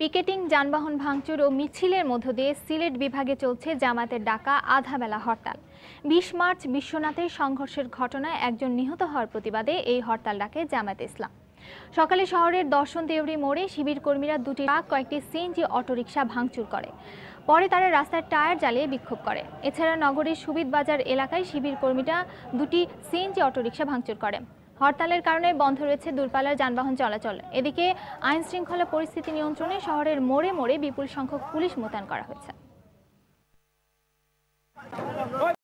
picketing যানবাহন ভাঙচুর ও মিছিলের মধ্য দিয়ে সিলেট বিভাগে চলছে জামাতের ডাকা আধাবেলা হরতাল বিশ মার্চ বিশ্বনাথের সংঘর্ষের ঘটনায় একজন নিহত হওয়ার প্রতিবাদে এই হরতাল ডাকে জামাত ইসলাম সকালে শহরের দর্শন দেউরি মোড়ে শিবির কর্মীরা দুটি ট্রাক কয়েকটি সিএনজি অটোরিকশা ভাঙচুর করে পরে তারা রাস্তার টায়ার জ্বালিয়ে বিক্ষোভ করে এছাড়া নগরীর সুবিদ বাজার এলাকায় শিবির কর্মীরা দুটি সিএনজি অটোরিকশা ভাঙচুর করে হরতালের কারণে বন্ধ রয়েছে দূরপাল্লার যানবাহন চলাচল এদিকে আইনশৃঙ্খলা পরিস্থিতি নিয়ন্ত্রণে শহরের মোড়ে মোড়ে বিপুল সংখ্যক পুলিশ মোতায়েন করা হয়েছে